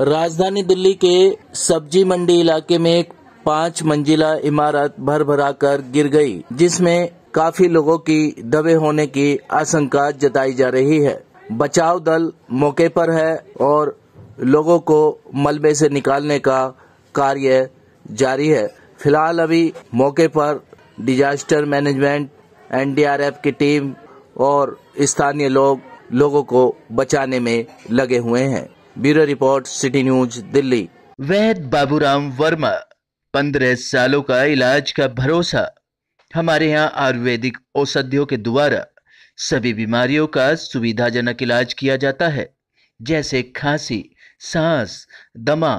राजधानी दिल्ली के सब्जी मंडी इलाके में एक पांच मंजिला इमारत भर भरा कर गिर गई जिसमें काफी लोगों की दबे होने की आशंका जताई जा रही है बचाव दल मौके पर है और लोगों को मलबे से निकालने का कार्य जारी है फिलहाल अभी मौके पर डिजास्टर मैनेजमेंट एनडीआरएफ की टीम और स्थानीय लोग लोगों को बचाने में लगे हुए हैं bureau report city news Delhi Vaid Baburam Verma पंद्रह सालों का इलाज का भरोसा हमारे यहाँ आयुर्वेदिक औषधियों के द्वारा सभी बीमारियों का सुविधाजनक इलाज किया जाता है जैसे खांसी सांस दमा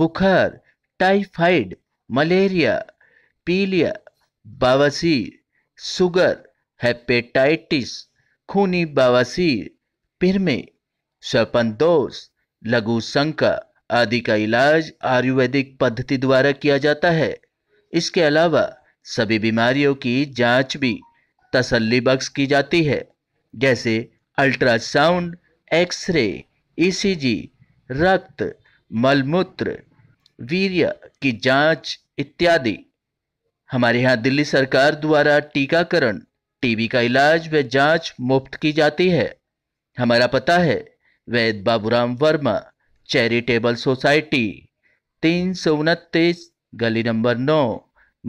बुखार टाइफाइड मलेरिया पीलिया बावासीर सुगर हेपेटाइटिस खूनी बावासीर पिरमे दोष लघु शंका आदि का इलाज आयुर्वेदिक पद्धति द्वारा किया जाता है इसके अलावा सभी बीमारियों की जांच भी तसल्ली बख्श की जाती है जैसे अल्ट्रासाउंड एक्सरे ईसीजी e रक्त मलमूत्र वीर्य की जांच इत्यादि हमारे यहाँ दिल्ली सरकार द्वारा टीकाकरण टीबी का इलाज व जांच मुफ्त की जाती है हमारा पता है वैद बाबूराम वर्मा चैरिटेबल सोसाइटी तीन सौ उनतीस गली नंबर नौ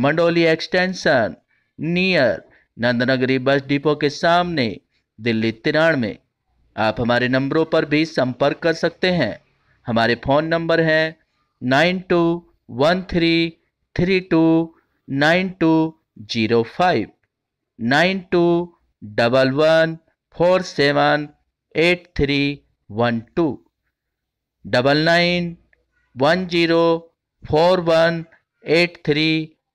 Mandoli extension near Nandnagari bus depot के सामने दिल्ली तिरान में आप हमारे नंबरों पर भी संपर्क कर सकते हैं हमारे फ़ोन नंबर हैं nine two one three three two nine two zero five nine two double one four seven eight three one two double nine one zero four one eight three